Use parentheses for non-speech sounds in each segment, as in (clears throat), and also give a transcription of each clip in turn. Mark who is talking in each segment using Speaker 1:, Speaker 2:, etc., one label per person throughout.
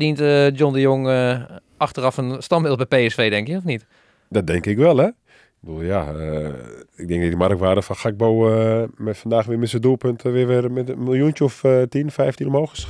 Speaker 1: verdient eh, John de Jong eh, achteraf een standbeeld bij PSV, denk je, of niet?
Speaker 2: Dat denk ik wel, hè? Ik bedoel, ja, eh, ik denk dat die marktwaarde van Gakbo uh, met vandaag weer met zijn doelpunten weer, weer met een miljoentje of uh, 10, 15 omhoog is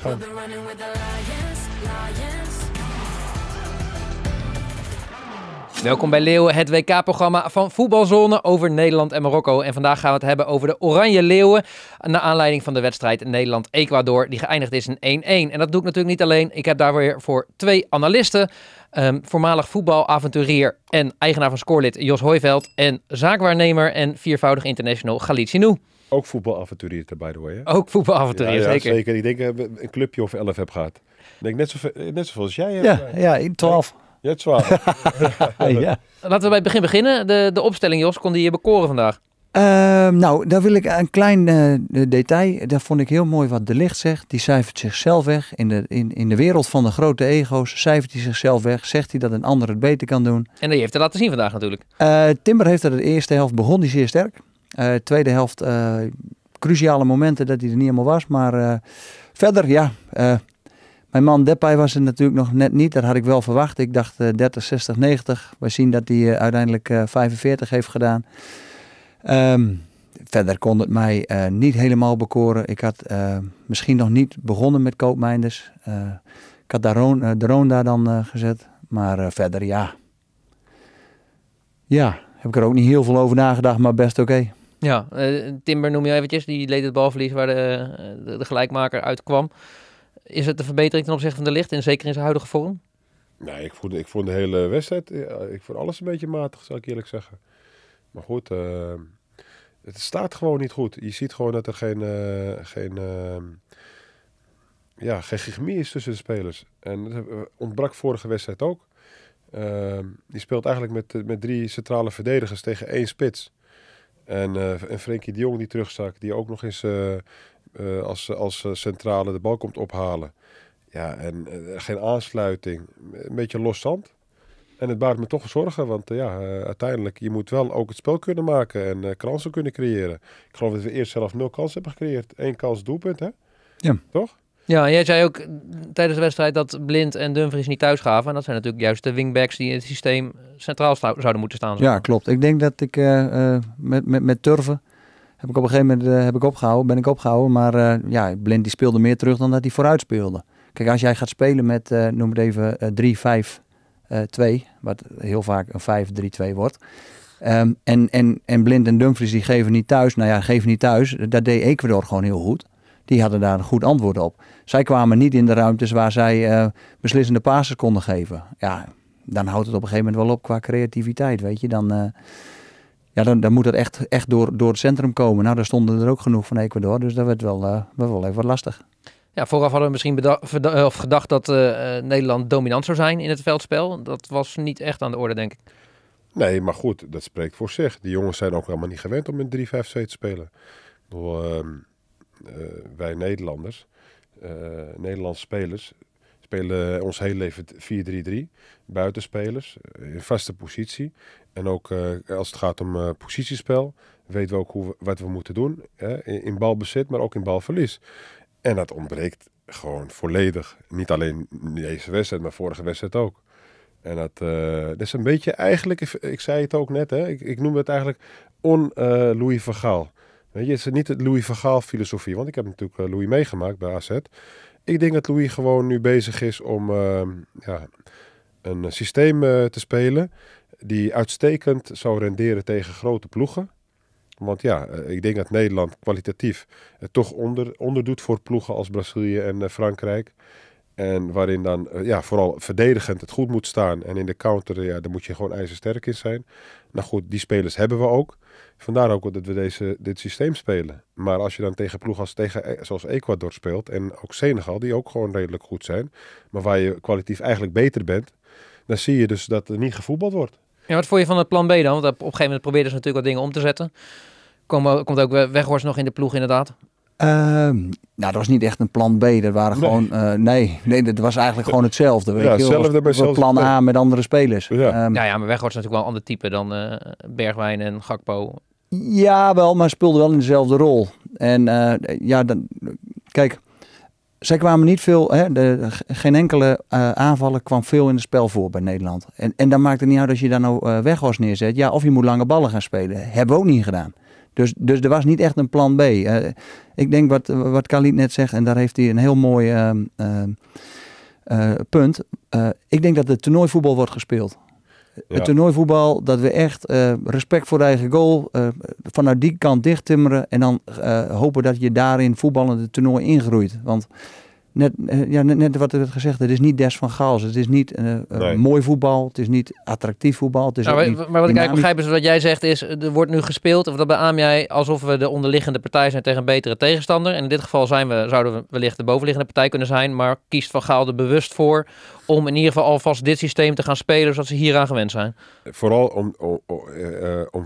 Speaker 1: Welkom bij Leeuwen, het WK-programma van Voetbalzone over Nederland en Marokko. En vandaag gaan we het hebben over de Oranje Leeuwen. Naar aanleiding van de wedstrijd Nederland-Ecuador, die geëindigd is in 1-1. En dat doe ik natuurlijk niet alleen. Ik heb daar weer voor twee analisten. Ehm, voormalig voetbalavonturier en eigenaar van scorelid Jos Hoijveld. En zaakwaarnemer en viervoudig international Galit Sinou.
Speaker 2: Ook voetbalavonturier by the way. Hè? Ook voetbalavonturier, zeker. zeker. Ik denk dat eh, ik een clubje of elf heb gehad. Ik denk net, zoveel,
Speaker 1: net als jij. Ja, hebt, ja, in twaalf. Je hebt (laughs) ja. Laten we bij het begin beginnen. De, de opstelling, Jos, kon die je bekoren vandaag?
Speaker 3: Ehm, nou, daar wil ik een klein eh, detail. Daar vond ik heel mooi wat De Licht zegt. Die cijfert zichzelf weg. In de, in, in de wereld van de grote ego's cijfert hij zichzelf weg. Zegt hij dat een ander het beter kan doen.
Speaker 1: En die heeft hij laten zien vandaag natuurlijk.
Speaker 3: Eh, Timber heeft dat de eerste helft begon die zeer sterk. Eh, tweede helft cruciale momenten dat hij er niet helemaal was. Maar verder, ja, mijn man Depay was het natuurlijk nog net niet. Dat had ik wel verwacht. Ik dacht 30, 60, 90. We zien dat hij eh, uiteindelijk 45 eh, heeft gedaan. Ehm, verder kon het mij eh, niet helemaal bekoren. Ik had misschien nog niet begonnen met koopmijnders. ik had de drone daar dan gezet. Maar verder, ja. Ja, heb ik er ook niet heel veel over nagedacht, maar best oké. Okay.
Speaker 1: Ja, Timber noem je eventjes. Die leed het balverlies waar de, de gelijkmaker uitkwam is het een verbetering ten opzichte van de licht, en zeker in zijn huidige vorm?
Speaker 2: Nee, ik vond, ik vond de hele wedstrijd, eh, ik vond alles een beetje matig, zal ik eerlijk zeggen. Maar goed, eh, het staat gewoon niet goed. Je ziet gewoon dat er geen, eh, geen, ja, geen chemie is tussen de spelers. En dat ontbrak vorige wedstrijd ook. die ehm, speelt eigenlijk met, met drie centrale verdedigers tegen één spits. En, uh, en Frenkie de Jong die terugzakt, die ook nog eens uh, als, als eh, centrale de bal komt ophalen. Ja, en eh, geen aansluiting. Een beetje los zand. En het baart me toch zorgen, want ja, uiteindelijk, je moet wel ook het spel kunnen maken en kansen kunnen creëren. Ik geloof dat we eerst zelf nul kansen hebben gecreëerd. Eén kans doelpunt, hè? Ja. Toch?
Speaker 1: Ja, jij zei ook tijdens de wedstrijd dat Blind en Dumfries niet thuis gaven. En dat zijn natuurlijk juist de wingbacks die in het systeem centraal zouden moeten staan. Ja,
Speaker 3: klopt. Ik denk dat ik met, met, met Turven heb ik op een gegeven moment eh, heb ik opgehouden, ben ik opgehouden. Maar eh, ja, Blind die speelde meer terug dan dat hij vooruit speelde. Kijk, als jij gaat spelen met, eh, noem het even, 3-5-2, wat heel vaak een 5-3-2 wordt. Ehm, en, en, en Blind en Dumfries die geven niet thuis. Nou ja, geven niet thuis. Dat deed Ecuador gewoon heel goed. Die hadden daar een goed antwoord op. Zij kwamen niet in de ruimtes waar zij beslissende passes konden geven. Ja, dan houdt het op een gegeven moment wel op qua creativiteit, weet je. Dan... Ja, dan, dan moet dat echt, echt door, door het centrum komen. Nou, daar stonden er ook genoeg van Ecuador. Dus dat werd wel, eh, wel even wat lastig.
Speaker 1: Ja, vooraf hadden we misschien eh, of gedacht dat eh, Nederland dominant zou zijn in het veldspel. Dat was niet echt aan de orde, denk ik. Nee, maar goed,
Speaker 2: dat spreekt voor zich. Die jongens zijn ook helemaal niet gewend om in 3-5-2 te spelen. Door, ehm, wij Nederlanders, Nederlandse spelers, spelen ons hele leven 4-3-3. Buitenspelers, eh, in vaste positie. En ook eh, als het gaat om eh, positiespel, weten we ook hoe wat we moeten doen. Hè? In, balbezit, maar ook in balverlies. En dat ontbreekt gewoon volledig. Niet alleen deze wedstrijd, maar vorige wedstrijd ook. En dat, dat is een beetje eigenlijk, ik zei het ook net, hè, ik, ik noem het eigenlijk on-Louis uh, Weet je, het is niet het Louis Vergaal filosofie, want ik heb natuurlijk Louis meegemaakt bij AZ. Ik denk dat Louis gewoon nu bezig is om ehm, ja, een eh, systeem eh, te spelen die uitstekend zou renderen tegen grote ploegen. Want ja, eh, ik denk dat Nederland kwalitatief het toch onder, onder doet voor ploegen als Brazilië en Frankrijk. En waarin dan ja, vooral verdedigend het goed moet staan. En in de counter, ja, daar moet je gewoon ijzersterk in zijn. Nou goed, die spelers hebben we ook. Vandaar ook dat we deze, dit systeem spelen. Maar als je dan tegen ploeg als, tegen, eh, zoals Ecuador speelt en ook Senegal, die ook gewoon redelijk goed zijn, maar waar je kwalitatief eigenlijk beter bent, dan zie je dus dat er niet gevoetbald wordt.
Speaker 1: Ja, wat vond je van het plan B dan? Want op een gegeven moment probeerden ze natuurlijk wat dingen om te zetten. Komt ook Weghorst nog in de ploeg inderdaad.
Speaker 3: Ehm, nou, dat was niet echt een plan B. Dat waren nee. gewoon. Eh, nee, nee, dat was eigenlijk gewoon hetzelfde. Weet ja, je, hetzelfde bij plan A met andere spelers. Ja, ehm, nou
Speaker 1: ja, maar Weghorst is natuurlijk wel een ander type dan eh, Bergwijn en Gakpo.
Speaker 3: Ja, wel, maar speelde wel in dezelfde rol. En eh, ja, dan, kijk, zij kwamen niet veel. Hè, geen enkele aanvallen kwam veel in het spel voor bij Nederland. En, en dan maakt het niet uit als je daar nou Weghorst neerzet. Ja, of je moet lange ballen gaan spelen. Hebben we ook niet gedaan. Dus, dus er was niet echt een plan B. Eh, ik denk wat, wat Khalid net zegt, en daar heeft hij een heel mooi ehm, ehm, eh, punt. Eh, ik denk dat het toernooivoetbal wordt gespeeld. Het toernooivoetbal, dat we echt respect voor de eigen goal vanuit die kant dicht timmeren. En dan hopen dat je daarin voetballende toernooi ingroeit. Want net, eh, ja, net, net wat werd gezegd, het is niet Des van Gaals. Het is niet eh, eh, mooi voetbal, het is niet attractief voetbal. Het is nou, maar, maar, wat ik eigenlijk begrijp
Speaker 1: is wat jij zegt is, er wordt nu gespeeld, of dat beaam jij, alsof we de onderliggende partij zijn tegen een betere tegenstander. En in dit geval zijn we, zouden we wellicht de bovenliggende partij kunnen zijn, maar kiest Van Gaal er bewust voor om in ieder geval alvast dit systeem te gaan spelen, zoals ze hier aan gewend zijn.
Speaker 2: Vooral om, om, om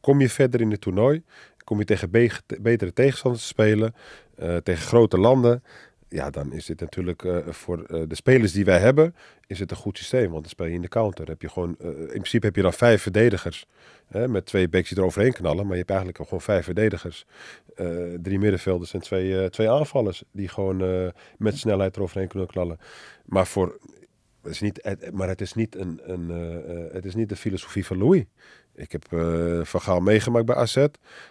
Speaker 2: kom je verder in het toernooi, kom je tegen betere tegenstanders te spelen, tegen grote landen ja, dan is dit natuurlijk eh, voor eh, de spelers die wij hebben, is het een goed systeem. Want dan speel je in de counter. Heb je gewoon, eh, in principe heb je dan vijf verdedigers hè, met twee backs die eroverheen knallen. Maar je hebt eigenlijk gewoon vijf verdedigers. drie middenvelders en twee, twee aanvallers die gewoon met snelheid eroverheen kunnen knallen. Maar, voor, is niet, maar het, is niet een, een het is niet de filosofie van Louis. Ik heb uh, Van Gaal meegemaakt bij AZ.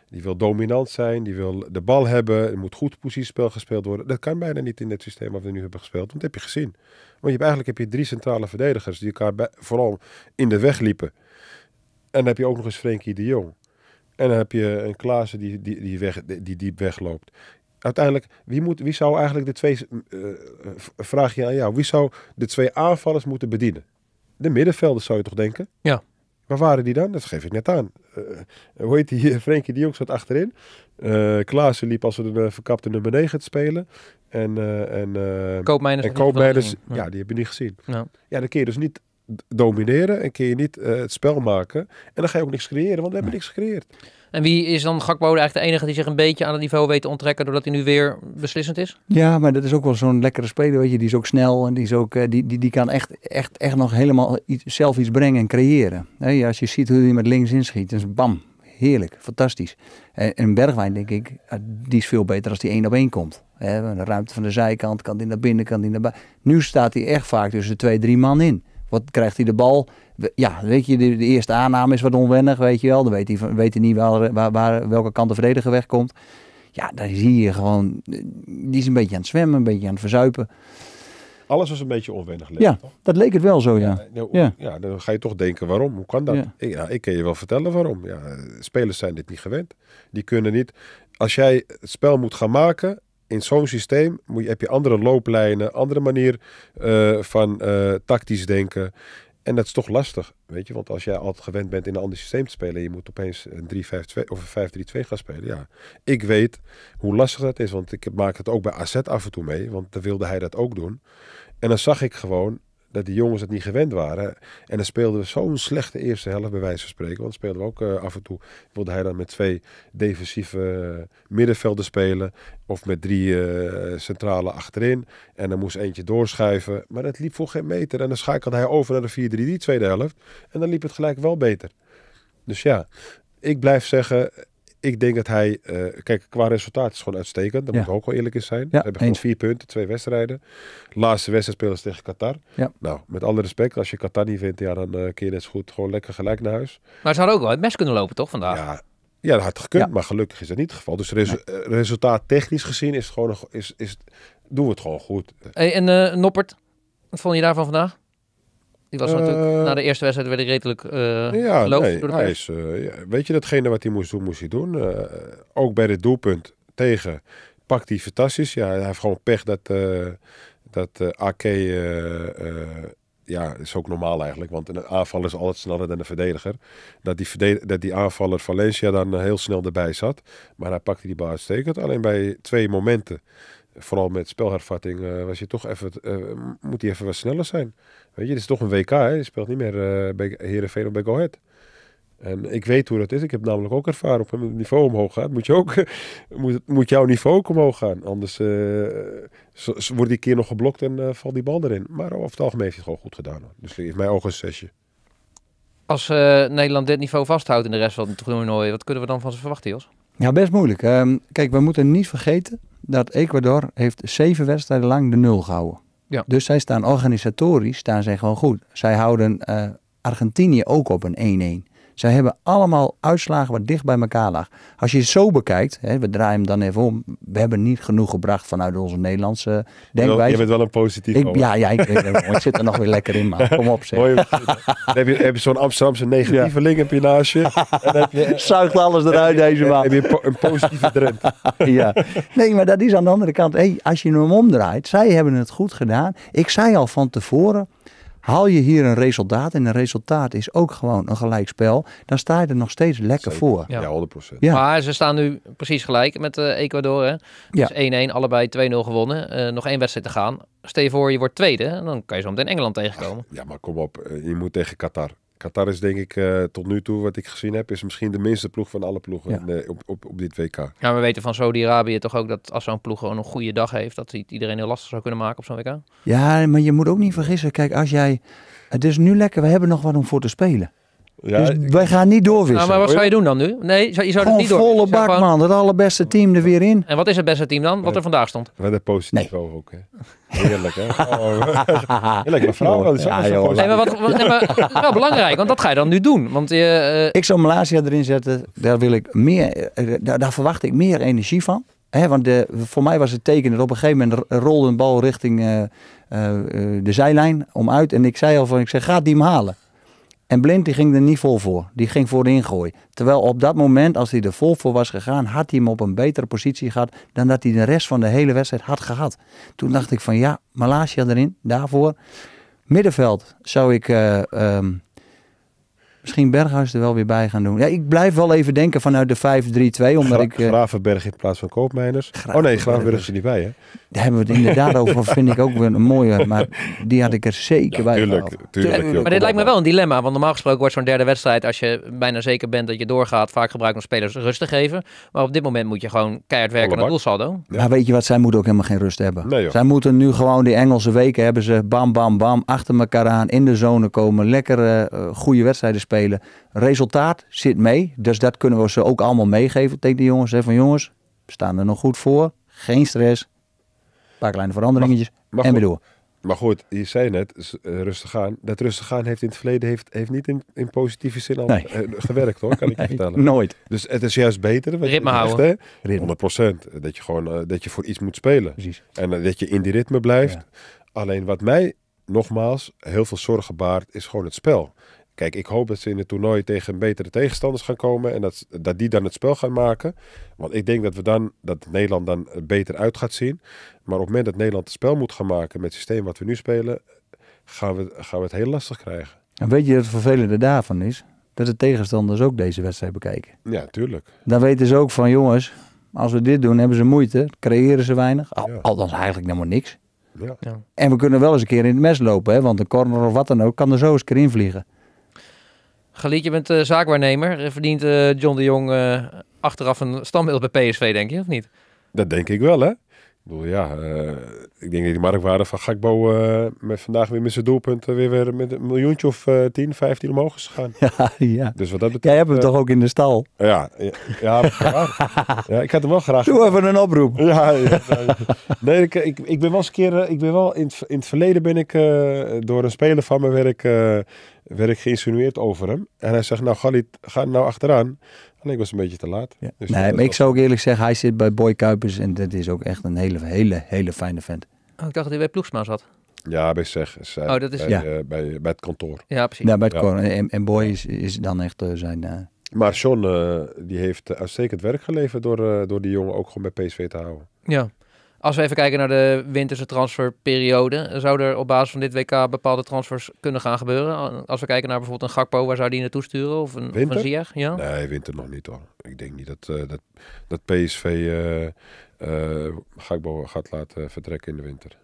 Speaker 2: Die wil dominant zijn, die wil de bal hebben. Er moet goed positiespel gespeeld worden. Dat kan bijna niet in het systeem wat we nu hebben gespeeld. Want dat heb je gezien. Want je hebt, eigenlijk heb je drie centrale verdedigers die elkaar vooral in de weg liepen. En dan heb je ook nog eens Frenkie de Jong. En dan heb je een Klaassen die, die, die, weg, die diep wegloopt. Uiteindelijk, wie, moet, wie zou eigenlijk de twee... Uh, vraag je aan jou. Wie zou de twee aanvallers moeten bedienen? De middenvelders zou je toch denken? Ja. Waar waren die dan? Dat geef ik net aan. Uh, hoe heet die? Eh, Frenkie de Jong zat achterin. Uh, Klaassen liep als we de verkapte nummer 9 te spelen. En, uh, en, uh, En ja, die heb je niet gezien. Ja. ja, dan kun je dus niet domineren en kun je niet eh, het spel maken. En dan ga je
Speaker 1: ook niks creëren, want we hebben niks gecreëerd. En wie is dan Gakbo eigenlijk de enige die zich een beetje aan het niveau weet te onttrekken doordat hij nu weer beslissend is?
Speaker 3: Ja, maar dat is ook wel zo'n lekkere speler, weet je. Die is ook snel en die, is ook, eh, die, die, die kan echt, echt, echt nog helemaal iets, zelf iets brengen en creëren. ja als je ziet hoe hij met links inschiet, dan is bam, heerlijk, fantastisch. En, en Bergwijn, denk ik, ah, die is veel beter als die één op één komt. He, de ruimte van de zijkant, kan die naar binnen, kan die naar buiten. Nu staat hij echt vaak tussen twee, drie man in. Wat krijgt hij de bal? Ja, weet je, de, eerste aanname is wat onwennig, weet je wel. Dan weet hij, weet hij niet waar, waar, welke kant de verdediger wegkomt. Ja, daar zie je gewoon, die is een beetje aan het zwemmen, een beetje aan het verzuipen.
Speaker 2: Alles was een beetje onwennig. Leek, ja,
Speaker 3: dat leek het wel zo, ja. Nou, ja,
Speaker 2: ja. dan ga je toch denken, waarom? Hoe kan dat? Ja. ik kan je wel vertellen waarom. Ja, spelers zijn dit niet gewend. Die kunnen niet... Als jij het spel moet gaan maken in zo'n systeem moet je, heb je andere looplijnen, andere manier eh, van eh, tactisch denken. En dat is toch lastig, weet je. Want als jij altijd gewend bent in een ander systeem te spelen... je moet opeens een 3-5-2 of een 5-3-2 gaan spelen, ja. Ik weet hoe lastig dat is, want ik maak het ook bij AZ af en toe mee. Want dan wilde hij dat ook doen. En dan zag ik gewoon dat die jongens het niet gewend waren. En dan speelden we zo'n slechte eerste helft, bij wijze van spreken. Want speelden we ook eh, af en toe. wilde hij dan met twee defensieve eh, middenvelden spelen. Of met drie uh, centrale achterin. En dan moest eentje doorschuiven. Maar dat liep voor geen meter. En dan schakelde hij over naar de 4-3, die tweede helft. En dan liep het gelijk wel beter. Dus ja, ik blijf zeggen, ik denk dat hij, eh, kijk, qua resultaat is gewoon uitstekend. Dat moet ik ook wel eerlijk in zijn. we hebben gewoon vier punten, twee wedstrijden. Laatste wedstrijd spelen ze tegen Qatar. Nou, met alle respect, als je Qatar niet vindt, ja, dan uh, eh, kun je net zo goed gewoon lekker gelijk naar huis.
Speaker 1: Maar ze hadden ook wel het mes kunnen lopen, toch, vandaag? Ja,
Speaker 2: ja dat had gekund, maar gelukkig is dat niet het geval. Dus resu eh, resultaat technisch gezien is gewoon, is, is, doen we het gewoon goed.
Speaker 1: Hey, en Noppert, wat vond je daarvan vandaag? Die was natuurlijk eh, na de eerste wedstrijd weer redelijk uh, door de hij is,
Speaker 2: eh, Weet je, datgene wat hij moest doen, moest hij doen. ook bij het doelpunt tegen pakt hij fantastisch. Ja, hij heeft gewoon pech dat, dat AK ja, is ook normaal eigenlijk. Want een aanvaller is altijd sneller dan een verdediger. Dat die, dat die aanvaller Valencia dan heel snel erbij zat. Maar hij pakte die bal uitstekend. Alleen bij twee momenten vooral met spelhervatting, eh, was je toch even, eh, moet hij even wat sneller zijn. Weet je, dit is toch een WK, hè? je speelt niet meer uh, bij Heerenveen of bij Go Ahead. En ik weet hoe dat is. Ik heb namelijk ook ervaren op het niveau omhoog gaat. Moet, je ook, (laughs) moet, moet jouw niveau ook omhoog gaan. Anders uh, wordt die keer nog geblokt en valt die bal erin. Maar over het algemeen heeft hij het gewoon goed gedaan. Hoor. Dus in mijn ogen een zesje.
Speaker 1: Als Nederland dit niveau vasthoudt in de rest van het toernooi, wat kunnen we dan van ze verwachten, Jos?
Speaker 3: Ja, best moeilijk. Ehm, kijk, we moeten niet vergeten dat Ecuador heeft zeven wedstrijden lang de nul gehouden. Ja. Dus zij staan organisatorisch staan zij gewoon goed. Zij houden eh, Argentinië ook op een 1-1. Zij hebben allemaal uitslagen wat dicht bij elkaar lag. Als je het zo bekijkt, hè, we draaien hem dan even om. We hebben niet genoeg gebracht vanuit onze Nederlandse denkwijze. Je bent wel een positief ik, Ja, ja ik, zit er nog weer lekker in, maar kom op zeg. Mooi, heb je, heb zo'n Amsterdamse negatieve ja. link Zuigt alles eruit deze maand. Heb je een positieve trend. (laughs) ja. Nee, maar dat is aan de andere kant. Hey, als je hem omdraait, zij hebben het goed gedaan. Ik zei al van tevoren Haal je hier een resultaat, en een resultaat is ook gewoon een gelijkspel, dan sta je er nog steeds lekker voor. Ja, 100%. Ja.
Speaker 1: Maar ze staan nu precies gelijk met eh, Ecuador. Hè? Dus ja. 1-1, allebei 2-0 gewonnen. Eh, nog één wedstrijd te gaan. Stel je voor, je wordt tweede, en dan kan je zo meteen Engeland tegenkomen. Ja, maar
Speaker 2: kom op, eh, je moet tegen Qatar. Qatar is denk ik eh, tot nu toe, wat ik gezien heb, is misschien de minste ploeg van alle ploegen op, op, op dit WK.
Speaker 1: Ja, we weten van Saudi-Arabië toch ook dat als zo'n ploeg gewoon een goede dag heeft, dat hij iedereen heel lastig zou kunnen maken op zo'n WK.
Speaker 3: Ja, maar je moet ook niet vergissen. Kijk, als jij... Het is nu lekker, we hebben nog wat om voor te spelen. Ja, dus wij gaan niet doorwisselen. Nou, maar wat zou je doen
Speaker 1: dan nu? Nee, je zou het niet door. volle bak,
Speaker 3: man. Het allerbeste team er weer in.
Speaker 1: En wat is het beste team dan? Wat er vandaag stond? we hebben positief ook, hè? Heerlijk, hè? (laughs) Oh, (laughs) heerlijk, maar vrouw. Ja, Nee, maar wat, wat (laughs) wel belangrijk, want dat ga je dan nu doen. Want je, eh, eh, Ik zou
Speaker 3: Malaysia erin zetten. Daar, wil ik meer, eh, daar, verwacht ik meer energie van. want de, voor mij was het teken dat op een gegeven moment rolde een bal richting de zijlijn om uit. En ik zei al van, ik zeg, ga die hem halen. En Blind die ging er niet vol voor. Die ging voor gooien. Terwijl op dat moment, als hij er vol voor was gegaan, had hij hem op een betere positie gehad dan dat hij de rest van de hele wedstrijd had gehad. Toen dacht ik van ja, Malaysia erin, daarvoor. Middenveld zou ik eh, ehm, misschien Berghuis er wel weer bij gaan doen. Ja, ik blijf wel even denken vanuit de 5-3-2. Omdat Gra ik, uh... Gravenberg in plaats van Koopmeiners. Oh nee, Gravenberg is er niet bij hè? Daar hebben we het inderdaad over. Vind ik ook weer een mooie. Maar die had ik er zeker bij tuurlijk, tuurlijk, tuurlijk Maar dit lijkt me wel
Speaker 1: een dilemma. Want normaal gesproken wordt zo'n derde wedstrijd... als je bijna zeker bent dat je doorgaat... vaak gebruikt om spelers rust te geven. Maar op dit moment moet je gewoon keihard werken aan het doelsaldo.
Speaker 3: Ja. Maar weet je wat? Zij moeten ook helemaal geen rust hebben. zij moeten nu gewoon die Engelse weken hebben ze... bam, bam, bam, achter elkaar aan... in de zone komen. Lekkere, eh, eh, goede wedstrijden spelen Resultaat zit mee. Dus dat kunnen we ze ook allemaal meegeven tegen de jongens. Hè, van jongens, we staan er nog goed voor. Geen stress. Een paar kleine veranderingetjes. en weer door. Maar goed, je zei net,
Speaker 2: eh, rustig aan. Dat rustig aan heeft in het verleden heeft, heeft niet in, in positieve zin al eh, gewerkt hoor, kan ik je (laughs) vertellen. Nooit. Dus het is juist beter. Ritme houden. Hè? 100%. Eh, dat je gewoon dat je voor iets moet spelen. Precies. En dat je in die ritme blijft. Alleen wat mij nogmaals heel veel zorgen baart, is gewoon het spel. Kijk, ik hoop dat ze in het toernooi tegen betere tegenstanders gaan komen. En dat, dat die dan het spel gaan maken. Want ik denk dat, we dan, dat Nederland dan beter uit gaat zien. Maar op het moment dat Nederland het spel moet gaan maken met het systeem wat we nu spelen, gaan we, gaan we het heel lastig krijgen.
Speaker 3: En weet je wat het vervelende daarvan is? Dat de tegenstanders ook deze wedstrijd bekijken. Ja, tuurlijk. Dan weten ze ook van jongens, als we dit doen hebben ze moeite, creëren ze weinig. Al, ja. Althans eigenlijk helemaal niks. Ja. En we kunnen wel eens een keer in het mes lopen, hè, want een corner of wat dan ook kan er zo eens een keer invliegen.
Speaker 1: Galiet, je bent uh, zaakwaarnemer. Eh, verdient eh, John de Jong achteraf een standbeeld bij PSV, denk je, of niet? Dat denk ik
Speaker 2: wel, hè? Ik bedoel, ja, eh, ik denk dat die marktwaarde van Gakbo uh, eh, met vandaag weer met zijn doelpunten weer, weer met een miljoentje of uh, 10, 15 omhoog is gegaan.
Speaker 3: (laughs) Ja, ja.
Speaker 2: Dus wat dat betreft... Jij hebt hem eh, toch ook in de stal?
Speaker 3: Ja, ja, ja, (laughs) ja, ik had hem wel graag... Doe even een
Speaker 2: oproep. Ja, ja nee, ik, ik, ben wel eens een keer, ik ben wel in het, in het verleden ben ik door een speler van mijn werk, geïnsinueerd over hem. En hij zegt, nou Galit, ga nou achteraan. Alleen ik was een beetje te laat. Dus nee, maar ik zou
Speaker 3: ook eerlijk zeggen, hij zit bij Boy Kuipers en dat is ook echt een hele, hele, hele fijne vent.
Speaker 1: Oh, ik dacht dat hij bij Ploegsma zat.
Speaker 3: Ja, bij zeg. Eh, oh,
Speaker 1: dat is... Eh, bij, bij, het kantoor.
Speaker 3: Ja, precies. Ja, bij het kantoor. En, Boy is, dan echt eh, zijn...
Speaker 2: Maar John, die heeft uitstekend werk geleverd door, door die jongen ook gewoon bij PSV te houden.
Speaker 1: Ja. Als we even kijken naar de winterse transferperiode, zou er op basis van dit WK bepaalde transfers kunnen gaan gebeuren? Als we kijken naar bijvoorbeeld een Gakpo, waar zou die naartoe sturen? Of een, winter? Of Ziyech, ja? Nee,
Speaker 2: winter nog niet hoor. Ik denk niet dat, eh, dat, dat PSV uh, eh, eh, Gakpo gaat laten vertrekken in de winter.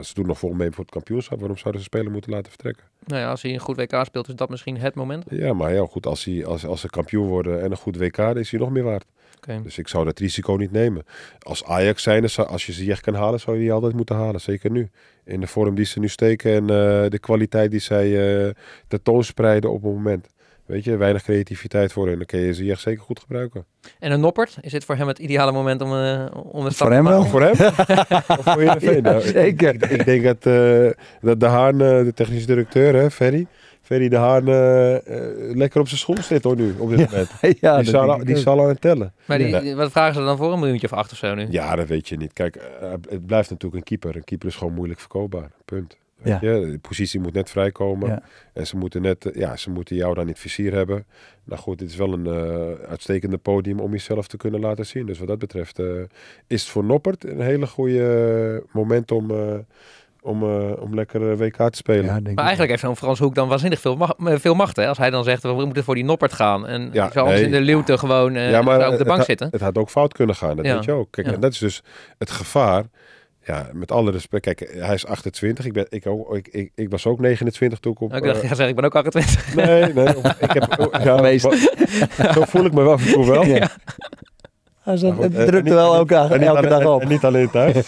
Speaker 2: Ze doen nog volgens mee voor het kampioenschap. Waarom zouden ze spelen moeten
Speaker 1: laten vertrekken? Nou ja, als hij een goed WK speelt, is dat misschien het moment.
Speaker 2: Ja, maar heel goed. Als, hij, als, als ze kampioen worden en een goed WK, is hij nog meer waard. Dus ik zou dat risico niet nemen. Als Ajax zijn, als je ze echt kan halen, zou je die altijd moeten halen. Zeker nu. In de vorm die ze nu steken en eh, de kwaliteit die zij uh, tentoonspreiden op het moment. Weet je, weinig creativiteit voor hen. Dan kun je ze echt zeker goed gebruiken.
Speaker 1: En een Noppert, is dit voor hem het ideale moment om, uh, om te maken? Voor hem wel? voor hem? (laughs) of voor ja, zeker.
Speaker 2: Ik, denk dat, dat De Haan, de technische directeur, hè, Ferry... Ferry de Haan eh, eh, lekker op zijn school zit hoor nu, op dit moment. (laughs) ja, die, zal, die zal aan het tellen. Maar die,
Speaker 1: wat vragen ze dan voor? Een miljoentje of acht of zo nu? Ja, dat weet
Speaker 2: je niet. Kijk, eh, het blijft natuurlijk een keeper. Een keeper is gewoon moeilijk verkoopbaar. Punt. Ja. de positie moet net vrijkomen. En ze moeten, net, ja, ze moeten jou dan in het vizier hebben. Nou goed, dit is wel een uitstekende podium om jezelf te kunnen laten zien. Dus wat dat betreft is het voor Noppert een hele goede moment om om, uh, om lekker eh, WK te spelen. Ja, maar
Speaker 1: eigenlijk heeft zo'n Frans Hoek dan waanzinnig veel, macht, veel macht. Hè? Als hij dan zegt, we moeten voor die noppert gaan. En ja, in de leeuwte gewoon uh, op de bank zitten. Het
Speaker 2: had ook fout kunnen gaan, dat weet je ook. Kijk, dat is dus het gevaar. Ja, met alle respect. Kijk, hij is 28. Ik, ben, ik, ook, ik, ik, ik was ook 29 toen ik op... Nou, ik dacht, ik ben ook 28. Nee, nee. (laughs) ik heb, oh, ja, zo voel ik me wel. wel. Ja
Speaker 1: het eh, drukte wel elkaar en elke dag op. En,
Speaker 2: niet alleen thuis.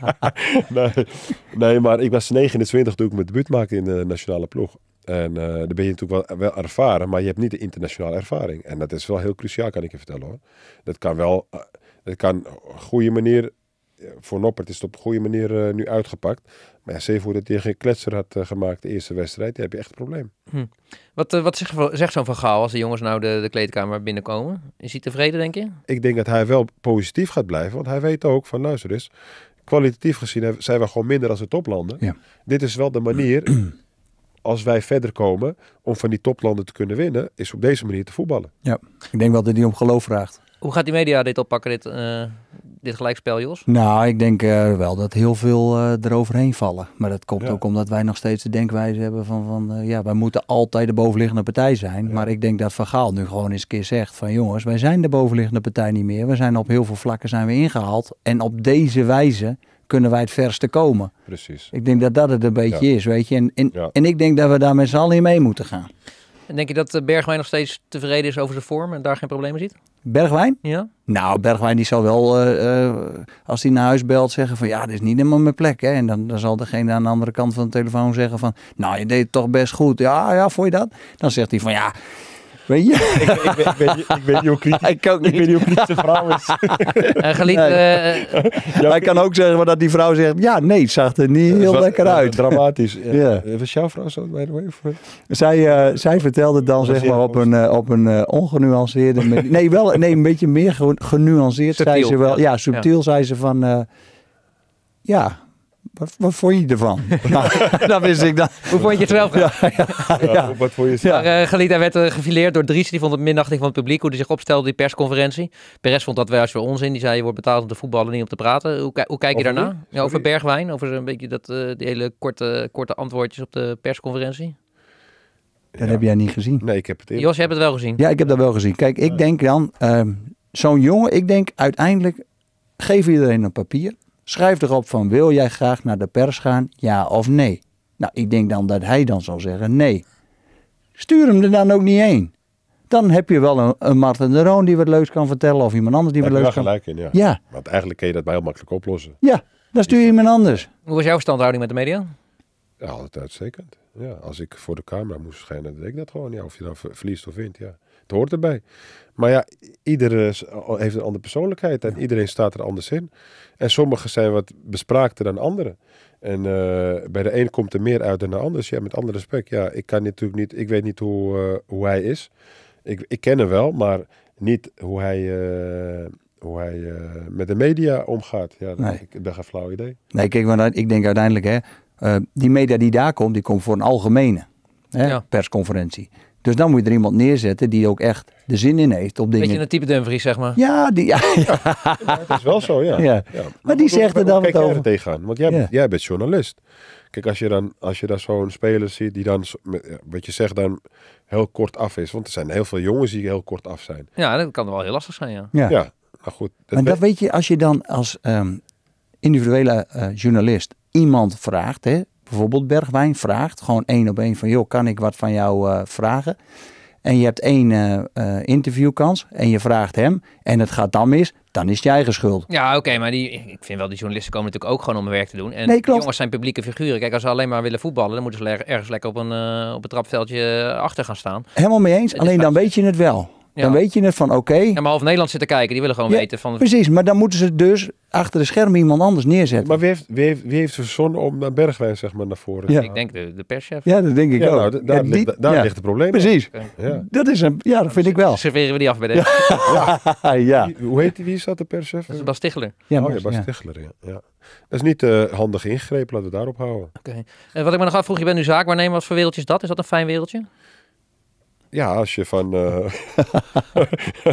Speaker 2: (laughs) nee, nee, maar ik was 29 toen ik mijn debuut maakte in de nationale ploeg. En uh, dan ben je natuurlijk wel, wel, ervaren, maar je hebt niet de internationale ervaring. En dat is wel heel cruciaal, kan ik je vertellen hoor. Dat kan wel, eh, dat kan op een goede manier eh, voor Noppert is het op een goede manier eh, nu uitgepakt. Maar ja, hij geen Kletser had eh, gemaakt de eerste wedstrijd, die heb je echt een probleem.
Speaker 1: Hm. Wat, wat zegt, zegt zo'n Van Gaal als de jongens nou de, de kleedkamer binnenkomen? Is hij tevreden, denk je?
Speaker 2: Ik denk dat hij wel positief gaat blijven, want hij weet ook van luister eens, kwalitatief gezien zijn we gewoon minder als de toplanden. Ja. Dit is wel de manier (clears throat) als wij verder komen om van die toplanden te kunnen winnen, is op deze manier te voetballen.
Speaker 3: Ja, ik denk wel dat hij om geloof vraagt.
Speaker 1: Hoe gaat die media dit oppakken? Dit, dit gelijkspel, Jos?
Speaker 3: Nou, ik denk eh, wel dat heel veel uh, eroverheen vallen. Maar dat komt ook omdat wij nog steeds de denkwijze hebben van... van eh, ja, wij moeten altijd de bovenliggende partij zijn. Maar ik denk dat Van Gaal nu gewoon eens een keer zegt van... jongens, wij zijn de bovenliggende partij niet meer. We zijn op heel veel vlakken zijn we ingehaald. En op deze wijze kunnen wij het verste komen. Precies. Ik denk dat dat het een beetje is, weet je. En, en, en ik denk dat we daar met z'n allen in mee moeten gaan
Speaker 1: denk je dat eh, Bergwijn nog steeds tevreden is over zijn vorm en daar geen problemen ziet?
Speaker 3: Bergwijn? Ja. Nou, Bergwijn die zal wel, eh, eh, als hij naar huis belt, zeggen van ja, dit is niet helemaal mijn plek. Hè? En dan, dan zal degene aan de andere kant van de telefoon zeggen van nou, je deed het toch best goed. Ja, ja, vond je dat? Dan zegt hij van ja, Weet je? ik, weet niet Ik (laughs) ik ook niet. Ik weet niet hoe kritisch de vrouw is. uh, (laughs) Hij kan ook zeggen dat die vrouw zegt, ja, nee, zag er niet heel lekker eh, uit. Dramatisch. (laughs) Ja. Yeah. Was vrouw zo, by the way? Zij, zij vertelde dan, zeg maar, op een, op een ongenuanceerde manier. Nee, wel, nee, een beetje meer genuanceerd. zei ze wel. Ja, subtiel zei ze van, ja, wat, wat vond je ervan? (laughs) (laughs) nou,
Speaker 1: dat wist ik dan. Hoe vond je het zelf? (laughs) ja, Wat je Maar eh, Galita werd eh, gefileerd door Dries. Die vond het minachting van het publiek. Hoe die zich opstelde op die persconferentie. Peres vond dat wel als wel onzin. Die zei je wordt betaald om te voetballen, niet om te praten. Hoe, kijk je daarna? Ja, over Bergwijn? Over een beetje dat, eh, die hele korte, korte antwoordjes op de persconferentie?
Speaker 3: Dat heb jij niet gezien. Nee, ik heb het eerder. Jos, je hebt het wel gezien. Ja, ik heb dat wel gezien. Kijk, ik denk dan, ehm, zo'n jongen, ik denk uiteindelijk geven iedereen een papier. Schrijf erop van wil jij graag naar de pers gaan, ja of nee? Nou, ik denk dan dat hij dan zal zeggen nee. Stuur hem er dan ook niet heen. Dan heb je wel een, een Martin de Roon die wat leuks kan vertellen of iemand anders die wat leuks kan... gelijk in, ja. ja. Want eigenlijk kun je dat
Speaker 2: bij heel makkelijk
Speaker 1: oplossen.
Speaker 3: Ja, dan stuur je iemand anders.
Speaker 1: Hoe was jouw standhouding met de media? Ja, altijd
Speaker 2: uitstekend. Ja, als ik voor de camera moest schijnen, deed ik dat gewoon. Ja, of je dan verliest of wint, ja. Het hoort erbij. Maar ja, iedereen heeft een andere persoonlijkheid en iedereen staat er anders in. En sommigen zijn wat bespraakter dan anderen. En eh, bij de een komt er meer uit dan de ander. Dus ja, met andere respect, ja, ik kan natuurlijk niet, ik weet niet hoe, eh, hoe hij is. Ik, ik ken hem wel, maar niet hoe hij, eh, hoe hij met de media omgaat. Ja, nee. ik, dat is een flauw idee.
Speaker 3: Nee, kijk, maar ik denk uiteindelijk, hè, eh, die media die daar komt, die komt voor een algemene hè, persconferentie. Dus dan moet je er iemand neerzetten die ook echt de zin in heeft op dingen. Beetje
Speaker 1: een type Dumfries, zeg maar. Ja, die, ja, dat (laughs) is wel zo, ja. ja.
Speaker 2: Maar, die zegt er dan wat over. tegenaan? Want jij, jij bent journalist. Kijk, als je dan, als je dan zo'n speler ziet die dan, wat je zegt, dan heel kort af is. Want er zijn heel veel jongens die heel kort af zijn.
Speaker 1: Ja, dat kan wel heel lastig zijn, ja. Ja, nou goed. Dat maar weet... dat
Speaker 3: weet je, als je dan als ehm, individuele eh, journalist iemand vraagt, hè, bijvoorbeeld Bergwijn vraagt, gewoon één op één van joh, kan ik wat van jou eh, vragen? En je hebt één eh, eh, interviewkans en je vraagt hem en het gaat dan mis, dan is het je eigen schuld.
Speaker 1: Ja, oké, maar die, ik vind wel, die journalisten komen natuurlijk ook gewoon om hun werk te doen. En nee, klopt. jongens zijn publieke figuren. Kijk, als ze alleen maar willen voetballen, dan moeten ze ergens lekker op een, op een trapveldje achter gaan staan.
Speaker 3: Helemaal mee eens, alleen dan weet je het wel. Dan weet je het van oké. Okay. maar
Speaker 1: half Nederland zit te kijken, die willen gewoon weten van... Precies,
Speaker 3: maar dan moeten ze dus achter de schermen iemand anders neerzetten. Maar wie heeft, wie heeft, wie heeft om naar Bergwijn zeg maar naar voren ja. Ik denk
Speaker 1: de, de perschef. Ja, dat denk ik ook. Nou, daar ligt, daar ligt het probleem Precies.
Speaker 3: Dat is een, ja, dat vind ik wel. Serveren we die af bij de...
Speaker 1: Ja. (laughs) Hoe heet die, wie is dat, de perschef? Dat Bas Tichler. Ja, Bas oh,
Speaker 2: Tichler, ja. Dat is niet uh, handig ingrepen, laten we daarop houden.
Speaker 1: Oké. En eh, wat ik me nog afvroeg, je bent nu zaakwaarnemer, wat voor wereldje is dat? Is dat een fijn wereldje?
Speaker 2: ja, als je van. Eh,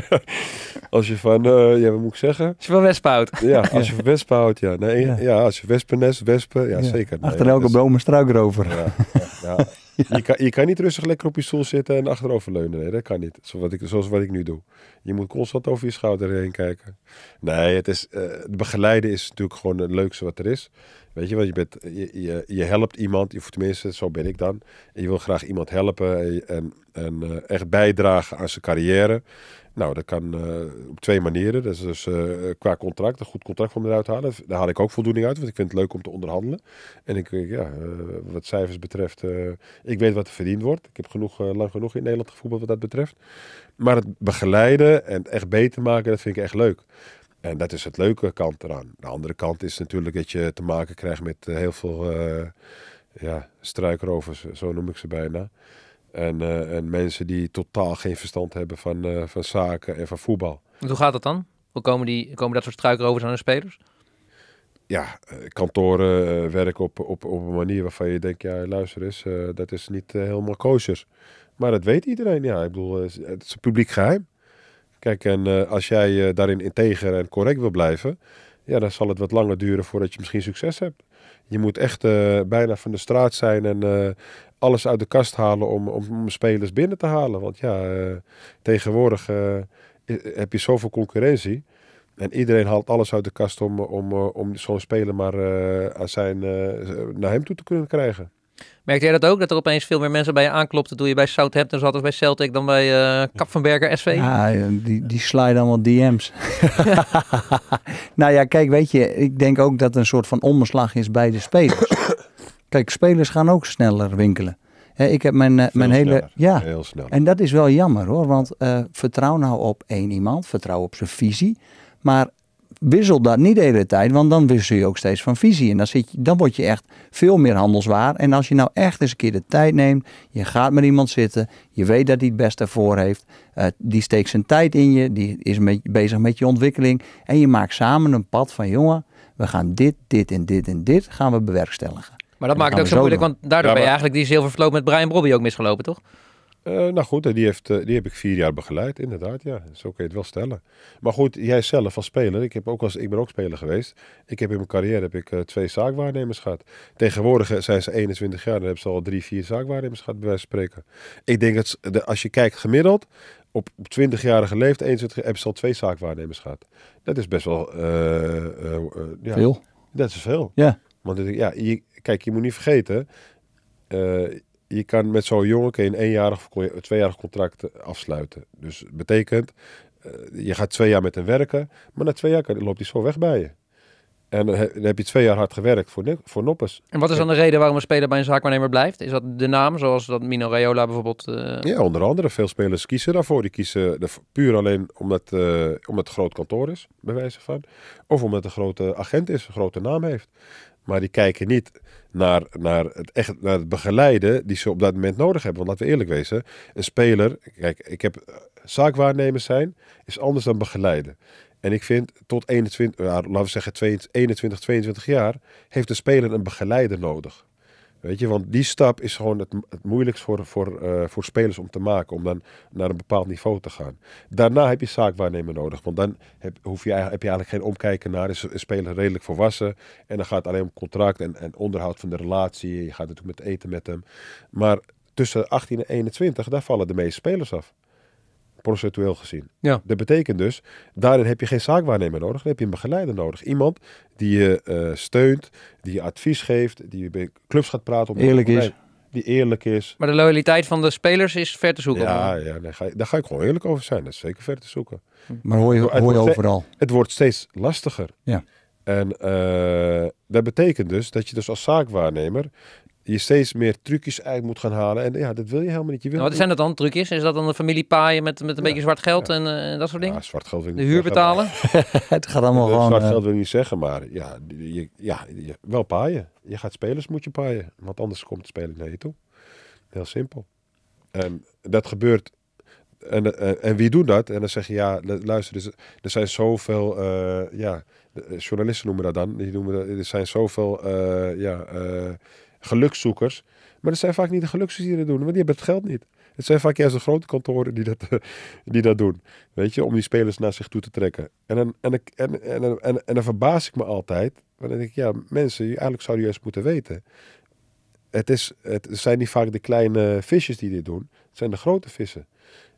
Speaker 2: (laughs) als je van. Eh, ja, wat moet ik zeggen? Als je van wespen houdt. Ja, (laughs) als je van wespen houdt, ja. Nee, ja. als je wespennest, wespen, ja, ja. zeker. achter elke dus- boom
Speaker 3: een over (laughs)
Speaker 2: Ja, Je, kan, je kan niet rustig lekker op je stoel zitten en achterover leunen. Nee, dat kan niet. Zoals wat, ik, zoals wat ik nu doe. Je moet constant over je schouder heen kijken. Nee, het, is, eh, het begeleiden is natuurlijk gewoon het leukste wat er is. Weet je want je, bent, je, je, helpt iemand, of tenminste, zo ben ik dan. En je wil graag iemand helpen en, en eh, echt bijdragen aan zijn carrière. Nou, dat kan eh, op twee manieren. Dat is dus eh, qua contract, een goed contract van eruit halen. Daar haal ik ook voldoening uit, want ik vind het leuk om te onderhandelen. En ik, ja, wat cijfers betreft, ik weet wat er verdiend wordt. Ik heb genoeg, lang genoeg in Nederland gevoetbald wat dat betreft. Maar het begeleiden en echt beter maken, dat vind ik echt leuk. En dat is het leuke kant eraan. De andere kant is natuurlijk dat je te maken krijgt met eh, heel veel uh, ja, struikrovers, zo noem ik ze bijna. En, eh, en mensen die totaal geen verstand hebben van, van zaken en van voetbal.
Speaker 1: En hoe gaat dat dan? Hoe komen, die, komen dat soort struikrovers aan de spelers?
Speaker 2: Ja, kantoren werken op, op, op een manier waarvan je denkt, ja luister eens, dat is niet helemaal kosher. Maar dat weet iedereen, ja. Ik bedoel, het is publiek geheim. Kijk, en eh, als jij eh, daarin integer en correct wil blijven, ja, dan zal het wat langer duren voordat je misschien succes hebt. Je moet echt eh, bijna van de straat zijn en alles uit de kast halen om, om spelers binnen te halen. Want ja, tegenwoordig heb je zoveel concurrentie. En iedereen haalt alles uit de kast om, om, om zo'n speler maar aan zijn, naar hem toe te kunnen krijgen.
Speaker 1: Merkte jij dat ook? Dat er opeens veel meer mensen bij je aanklopten toen je bij Southampton zat als bij Celtic dan bij uh, Kap van Berger SV?
Speaker 3: Ja, die, die slijden allemaal DM's. (laughs) nou ja, kijk, weet je, ik denk ook dat een soort van omslag is bij de spelers. (clears throat) kijk, spelers gaan ook sneller winkelen. ik heb mijn, eh, mijn hele. Ja, Heel en dat is wel jammer hoor, want eh, vertrouw nou op één iemand, vertrouw op zijn visie. Maar wissel dat niet de hele tijd, want dan wissel je ook steeds van visie. En dan, zit je, dan word je echt veel meer handelswaar. En als je nou echt eens een keer de tijd neemt, je gaat met iemand zitten, je weet dat hij het beste voor heeft, eh, die steekt zijn tijd in je, die is bezig met je ontwikkeling. En je maakt samen een pad van, jongen, we gaan dit, dit en dit en dit gaan we bewerkstelligen. Maar dat maakt het ook zo moeilijk, want daardoor ben je eigenlijk
Speaker 1: die zilvervloot met Brian Brobby ook misgelopen, toch? Eh, nou goed, die, heeft, eh, die heb ik vier jaar begeleid,
Speaker 2: inderdaad. Ja, zo kun je het wel stellen. Maar goed, jij zelf als speler, ik, heb ook als, ik ben ook speler geweest. Ik heb in mijn carrière heb ik, eh, twee zaakwaarnemers gehad. Tegenwoordig zijn ze 21 jaar, en hebben ze al drie, vier zaakwaarnemers gehad, bij wijze van spreken. Ik denk dat als je kijkt gemiddeld, op 20-jarige leeftijd, 21, hebben ze al twee zaakwaarnemers gehad. Dat is best wel... ja. Veel. Dat is veel. Ja. Want ja, je, kijk, je moet niet vergeten je kan met zo'n jongen een eenjarig of tweejarig contract eh, afsluiten. Dus betekent, eh, je gaat twee jaar met hem werken, maar na twee jaar loopt hij zo weg bij je. En dan heb je twee jaar hard gewerkt voor, voor Noppes.
Speaker 1: En wat is dan de reden waarom een speler bij een zaakwaarnemer blijft? Is dat de naam, zoals dat Mino Reola bijvoorbeeld? Eh, ja,
Speaker 2: onder andere. Veel spelers kiezen daarvoor. Die kiezen puur alleen omdat, uh, omdat het groot kantoor is, bij wijze van. Of omdat het een grote agent is, een grote naam heeft. Maar die kijken niet naar, naar, het echt, naar het begeleiden die ze op dat moment nodig hebben. Want laten we eerlijk wezen, een speler, kijk, ik heb eh, zaakwaarnemers zijn, is anders dan begeleiden. En ik vind tot 21, laten we zeggen 21, 22 jaar, heeft de speler een begeleider nodig. Weet je, want die stap is gewoon het, het moeilijkst voor, voor, eh, voor spelers om te maken. Om dan naar een bepaald niveau te gaan. Daarna heb je zaakwaarnemer nodig. Want dan heb, hoef je, heb je eigenlijk geen omkijken naar. Is speler redelijk volwassen. En dan gaat het alleen om contract en, en onderhoud van de relatie. Je gaat natuurlijk met eten met hem. Maar tussen 18 en 21, daar vallen de meeste spelers af procentueel gezien. Ja. Dat betekent dus, daarin heb je geen zaakwaarnemer nodig, dan heb je een begeleider nodig. Iemand die je eh, steunt, die je advies geeft, die je bij clubs gaat praten. Om Eerlijk is die eerlijk is.
Speaker 1: Maar de loyaliteit van de spelers is ver te zoeken. Ja,
Speaker 2: ja daar, ga, daar, ga, ik gewoon eerlijk over zijn. Dat is zeker ver te zoeken. Maar hoor je, hoor je overal. Het wordt steeds lastiger. Ja. En eh, dat betekent dus dat je dus als zaakwaarnemer je steeds meer trucjes uit moet gaan halen. En ja, dat wil je helemaal niet. Je wil nou, wat zijn
Speaker 1: dat dan, trucjes? Is dat dan de familie paaien met, met een beetje zwart geld eh, en, dat soort dingen? Ja, zwart geld wil ik De huur betalen? (laughs)
Speaker 3: het gaat allemaal gewoon... Zwart eh, geld
Speaker 2: wil ik niet zeggen, maar ja, je, ja, wel paaien. Je gaat spelers moet je paaien, want anders komt de speler naar je toe. Heel simpel. En dat gebeurt en, eh, en, wie doet dat? En dan zeg je, ja, luister, dus er zijn zoveel, ja, journalisten noemen dat dan, die noemen dat, er zijn zoveel, ja, gelukszoekers. Maar dat zijn vaak niet de gelukszoekers die dat doen, want die hebben het geld niet. Het zijn vaak juist de grote kantoren die dat, eh, die dat doen. Weet je, om die spelers naar zich toe te trekken. En dan, en, en, en, en, en dan verbaas ik me altijd. Want dan denk ik, ja, mensen, eigenlijk zouden juist moeten weten. Het, is, het zijn niet vaak de kleine visjes die dit doen. Het zijn de grote vissen.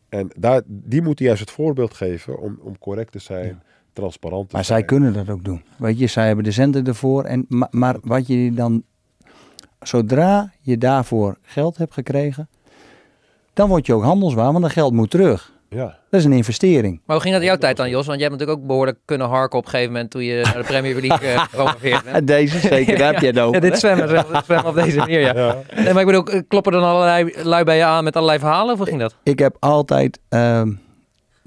Speaker 2: En daar, die moeten juist het voorbeeld geven om, om correct te zijn, transparant te maar zijn. Maar
Speaker 3: zij kunnen dat ook doen. Weet je, zij hebben de zender ervoor. En, maar, maar wat je dan zodra je daarvoor geld hebt gekregen, dan word je ook handelswaar, want dat geld moet terug. Ja. Dat is een investering.
Speaker 1: Maar hoe ging dat in jouw tijd dan, Jos? Want jij hebt natuurlijk ook behoorlijk kunnen harken op een gegeven moment toen je naar de Premier League eh, (laughs) promoveerde. Deze zeker, daar heb je het Ja, dit zwemmen, zwemmen op deze manier, ja. Nee, maar ik bedoel, kloppen dan allerlei lui bij je aan met allerlei verhalen of hoe ging dat?
Speaker 3: Ik heb altijd ehm,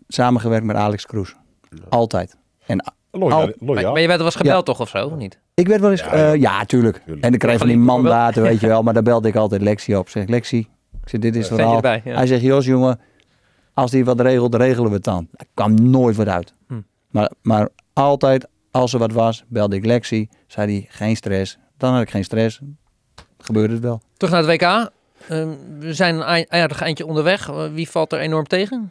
Speaker 3: samengewerkt met Alex Kroes. Altijd. En maar, maar,
Speaker 1: je werd wel eens gebeld toch of zo, of niet?
Speaker 3: Ik werd wel eens... Ja, eh, ja tuurlijk. En dan krijg je van die mandaten, (laughs) weet je wel. Maar daar belde ik altijd Lexi op. Zeg, Lexi, ik zeg, dit is eh, het verhaal. Hij zegt, Jos, jongen, als die wat regelt, regelen we het dan. Daar kwam nooit wat uit. Hm. Maar, maar altijd, als er wat was, belde ik Lexi. Zei hij, geen stress. Dan had ik geen stress. Gebeurde het wel.
Speaker 1: Terug naar het WK. Eh, we zijn een aardig eindje onderweg. wie valt er enorm tegen?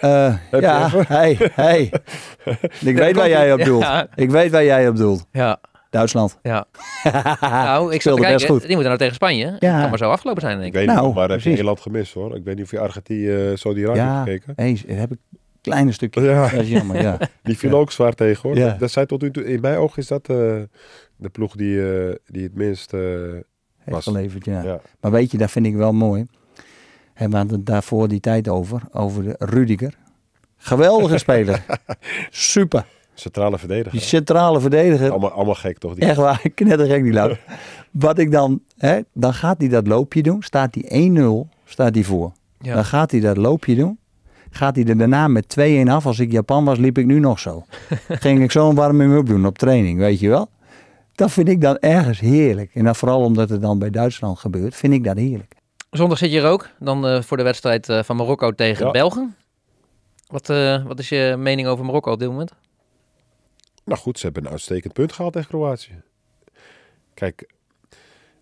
Speaker 3: Eh, ja, (laughs)
Speaker 1: hey, hey. (laughs) Ik weet waar jij op doelt.
Speaker 3: Ik weet waar jij op doelt. Ja. Duitsland. Ja.
Speaker 1: (laughs) nou, ik speelde best goed. Die moeten nou tegen Spanje. Ja. Kan maar zo afgelopen zijn, denk ik. weet nou, niet, maar precies. heb je
Speaker 2: Nederland gemist, hoor. Ik weet niet of je Argentinië, zo eh, die arabië
Speaker 3: hebt gekeken. eens. Heb ik kleine stukje. Ja. ja. Die viel ja. ook zwaar tegen, hoor.
Speaker 2: Dat, zei tot nu toe, in mijn oog is dat eh, de ploeg die, die het minst uh, was. geleverd, ja. ja.
Speaker 3: Maar weet je, dat vind ik wel mooi. En we hadden daarvoor die tijd over, over de Rudiger. Geweldige speler. (laughs) Super. Centrale verdediger. Die centrale verdediger. Allemaal, allemaal gek toch? Die Echt waar, (laughs) knettergek die loop. Wat ik dan, hè, dan gaat hij dat loopje doen. Staat hij 1-0, staat hij voor. Dan gaat hij dat loopje doen. Gaat hij er daarna met 2-1 af. Als ik Japan was, liep ik nu nog zo. (laughs) Ging ik een warm up doen op training, weet je wel. Dat vind ik dan ergens heerlijk. En dan vooral omdat het dan bij Duitsland gebeurt, vind ik dat heerlijk.
Speaker 1: Zondag zit je er ook, dan eh, voor de wedstrijd eh, van Marokko tegen België. Belgen. Wat, eh, wat is je mening over Marokko op dit moment? Nou goed, ze
Speaker 2: hebben een uitstekend punt gehaald tegen Kroatië. Kijk,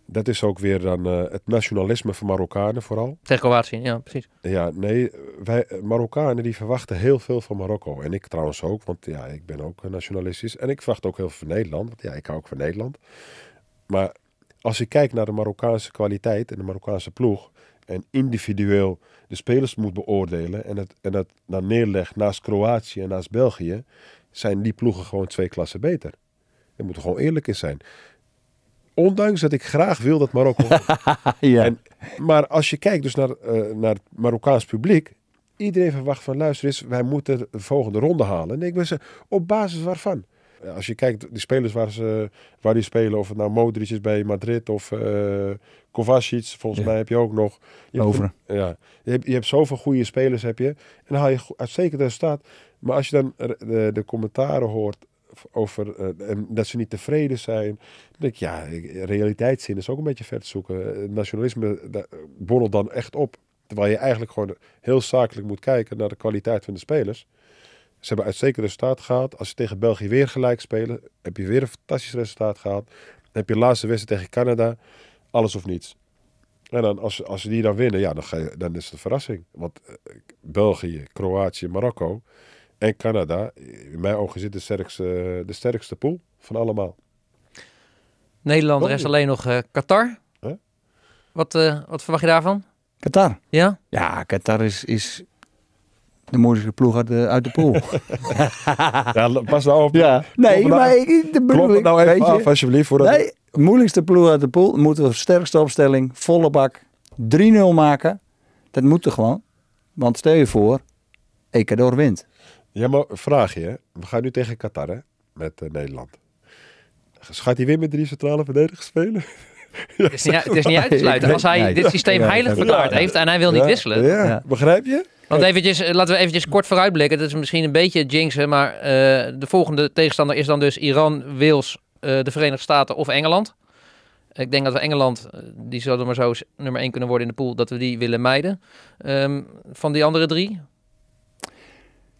Speaker 2: dat is ook weer dan het nationalisme van Marokkanen vooral.
Speaker 1: Tegen Kroatië, ja, precies.
Speaker 2: Ja, nee, wij Marokkanen die verwachten heel veel van Marokko. En ik trouwens ook, want ja, ik ben ook nationalistisch. En ik verwacht ook heel veel van Nederland, want ja, ik hou ook van Nederland. Maar als je kijkt naar de Marokkaanse kwaliteit en de Marokkaanse ploeg. En individueel de spelers moet beoordelen. En, dat en dat dan neerlegt naast Kroatië en naast België. Zijn die ploegen gewoon twee klassen beter. Daar moeten gewoon eerlijk in zijn. Ondanks dat ik graag wil dat Marokko. (laughs) ja. En, maar als je kijkt dus naar, eh, naar het Marokkaans publiek. Iedereen verwacht van luister eens, wij moeten de volgende ronde halen. En ik ben ze, op basis waarvan? Als je kijkt, de spelers waar, ze, waar die spelen, of het nou Modric is bij Madrid of uh, Kovacic, volgens mij heb je ook nog. Je Over. Hebt, ja, je hebt, je hebt zoveel goede spelers, heb je. En dan haal je uitstekend staat Maar als je dan de, de commentaren hoort over eh, dat ze niet tevreden zijn. Dan denk ik, ja, realiteitszin is ook een beetje ver te zoeken. Eh, nationalisme borrelt dan echt op. Terwijl je eigenlijk gewoon heel zakelijk moet kijken naar de kwaliteit van de spelers. Ze hebben uitstekend resultaat gehad Als ze tegen België weer gelijk spelen, heb je weer een fantastisch resultaat gehad Dan heb je de laatste wedstrijd tegen Canada, alles of niets. En dan, als, als ze die dan winnen, ja, dan, dan is het een verrassing. Want eh, België, Kroatië, Marokko en Canada, in mijn ogen zit de sterkste, de sterkste pool van
Speaker 3: allemaal.
Speaker 1: Nederland, is alleen nog eh, Qatar. Wat, eh, wat verwacht je daarvan?
Speaker 3: Qatar? Ja? Ja, Qatar is, is de moeilijkste ploeg eh, uit de, pool. (laughs)
Speaker 1: pas
Speaker 2: nou op. Nee, nou maar de bedoel ik, nou even af,
Speaker 3: alsjeblieft. Voor nee, moeilijkste ploeg uit de pool. Moeten we sterkste opstelling, volle bak, 3-0 maken. Dat moet er gewoon. Want stel je voor, Ecuador wint. Ja, maar vraag je. We gaan nu tegen Qatar, Met eh,
Speaker 2: Nederland. Gaat hij weer met drie centrale verdedigers spelen? (laughs)
Speaker 1: het, is niet, het is niet, uit te sluiten. Als hij dit systeem heilig verklaard heeft en hij wil niet wisselen. Begrijp je? Want eventjes, eh, laten we eventjes kort vooruitblikken. Dat is misschien een beetje jinxen, maar eh, de volgende tegenstander is dan dus Iran, Wales, eh, de Verenigde Staten of Engeland. Ik denk dat we Engeland, die zouden maar zo nummer 1 kunnen worden in de pool, dat we die willen mijden. Ehm, van die andere drie,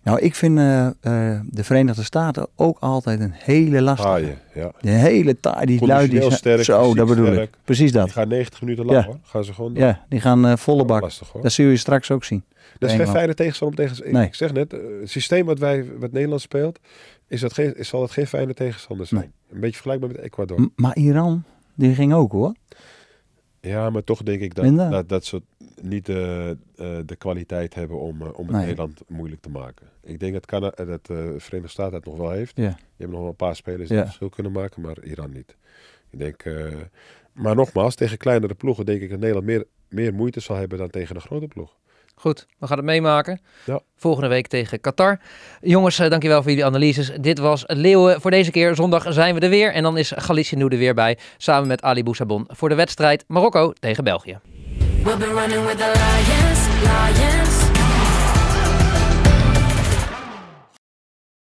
Speaker 3: nou, ik vind eh, eh, de Verenigde Staten ook altijd een hele lastige. ja. De hele taai, die luid is. sterk, Zo, dat bedoel sterk. ik. Precies dat. Die gaan 90
Speaker 2: minuten lang hoor. Gaan ze gewoon door. Ja,
Speaker 3: die gaan eh, volle bak. Lastig, hoor. Dat zul je straks ook zien. Dat is geen fijne
Speaker 2: tegenstander tegen. Nee. Ik zeg net, het systeem wat wij wat Nederland speelt, is dat geen, zal het geen fijne tegenstander zijn. Een beetje vergelijkbaar met Ecuador. maar Iran,
Speaker 3: die ging ook hoor.
Speaker 2: Ja, maar toch denk ik dat, dat, dat ze niet de, eh, de kwaliteit hebben om, eh, om het Nederland moeilijk te maken. Ik denk dat, Canada, eh, dat de Verenigde Staten het nog wel heeft. Je hebt nog wel een paar spelers die het zo kunnen maken, maar Iran niet. Ik denk, maar nogmaals, tegen kleinere ploegen denk ik dat Nederland meer, meer moeite zal hebben dan tegen een grote ploeg.
Speaker 1: Goed, we gaan het meemaken. Ja. Volgende week tegen Qatar. Jongens, eh, dankjewel voor jullie analyses. Dit was Leeuwen voor deze keer. Zondag zijn we er weer. En dan is Galicia nu er weer bij. Samen met Ali Boussabon voor de wedstrijd Marokko tegen België.